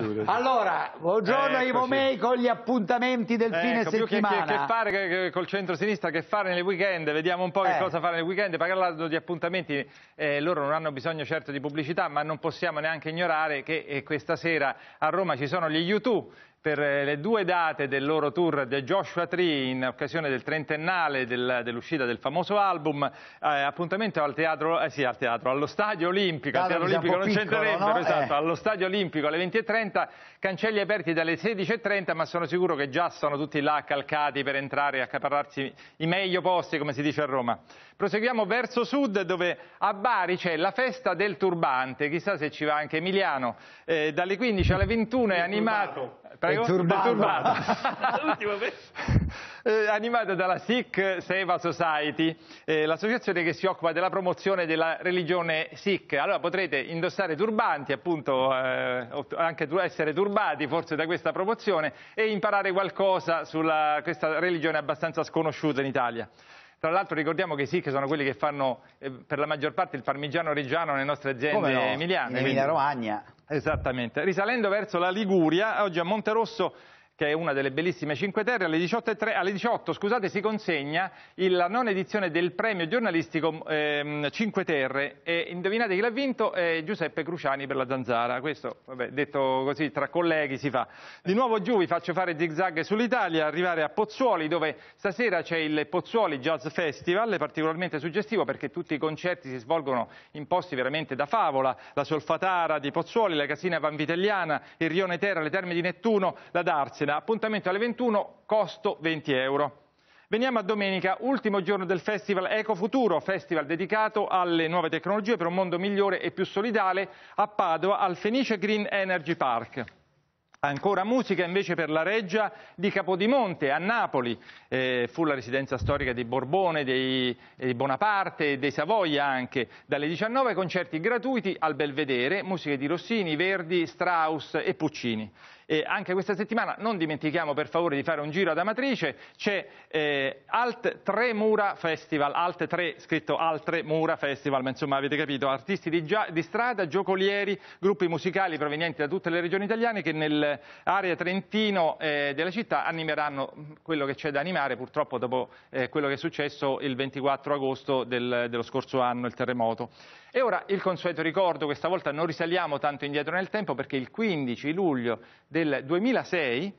dura. Allora, buongiorno eh, Ivo Mei con gli appuntamenti del eh, fine ecco, settimana. Che, che, fare che, che, col centro-sinistra, che fare nel weekend, vediamo un po' eh. che cosa fare nel weekend, parlando di appuntamenti, eh, loro non hanno bisogno certo di pubblicità, ma non possiamo neanche ignorare che eh, questa sera a Roma ci sono gli YouTube per eh, le due date del loro tour del Joshua Tree in occasione del trentennale del, dell'uscita del famoso album, eh, appuntamento al teatro, eh sì, al teatro, allo Stadio Olimpico, al Teatro Olimpico non c'entrerebbero, no? esatto, eh. allo Stadio Olimpico alle 20.30, cancelli aperti dalle 16.30, ma sono sicuro che già sono tutti là calcati per entrare e accaparrarsi i meglio posti, come si dice a Roma. Proseguiamo verso sud, dove a Bari c'è la festa del turbante, chissà se ci va anche Emiliano, eh, dalle 15 alle 21 è animato... Prego? È turbato. È L'ultimo eh, animata dalla Sikh Seva Society, eh, l'associazione che si occupa della promozione della religione Sikh. Allora potrete indossare turbanti, appunto, eh, anche essere turbati forse da questa promozione e imparare qualcosa su questa religione abbastanza sconosciuta in Italia. Tra l'altro ricordiamo che i Sikh sono quelli che fanno eh, per la maggior parte il parmigiano reggiano nelle nostre aziende no? emiliane. In Emilia Romagna. Esattamente. Risalendo verso la Liguria, oggi a Monterosso che è una delle bellissime Cinque Terre, alle 18, alle 18 scusate, si consegna la nona edizione del premio giornalistico ehm, Cinque Terre e indovinate chi l'ha vinto? È Giuseppe Cruciani per la Zanzara, questo vabbè, detto così tra colleghi si fa. Di nuovo giù vi faccio fare zigzag sull'Italia, arrivare a Pozzuoli dove stasera c'è il Pozzuoli Jazz Festival, particolarmente suggestivo perché tutti i concerti si svolgono in posti veramente da favola, la Solfatara di Pozzuoli, la Casina Vanvitelliana, il Rione Terra, le Terme di Nettuno, la Darsena da appuntamento alle 21, costo 20 euro. Veniamo a domenica, ultimo giorno del Festival Ecofuturo, festival dedicato alle nuove tecnologie per un mondo migliore e più solidale, a Padova al Fenice Green Energy Park. Ancora musica invece per la reggia di Capodimonte a Napoli, eh, fu la residenza storica di Borbone, dei, di Bonaparte, e dei Savoia anche. Dalle 19 concerti gratuiti al Belvedere, musiche di Rossini, Verdi, Strauss e Puccini eh, anche questa settimana. Non dimentichiamo per favore di fare un giro ad Amatrice, c'è eh, Alt 3 Mura Festival, Alt 3 scritto Alt Mura Festival, ma insomma avete capito, artisti di, gia, di strada, giocolieri, gruppi musicali provenienti da tutte le regioni italiane che nell'area trentino eh, della città animeranno mm, quello che c'è da animare, purtroppo dopo eh, quello che è successo il 24 agosto del, dello scorso anno, il terremoto. E ora il consueto ricordo, questa volta non risaliamo tanto indietro nel tempo perché il 15 luglio del del 2006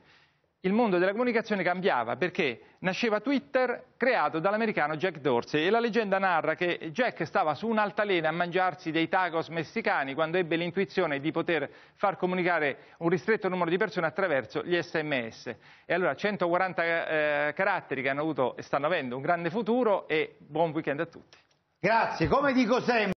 il mondo della comunicazione cambiava perché nasceva Twitter creato dall'americano Jack Dorsey e la leggenda narra che Jack stava su un'altalena a mangiarsi dei tacos messicani quando ebbe l'intuizione di poter far comunicare un ristretto numero di persone attraverso gli sms. E allora 140 eh, caratteri che hanno avuto e stanno avendo un grande futuro e buon weekend a tutti. Grazie, come dico sempre.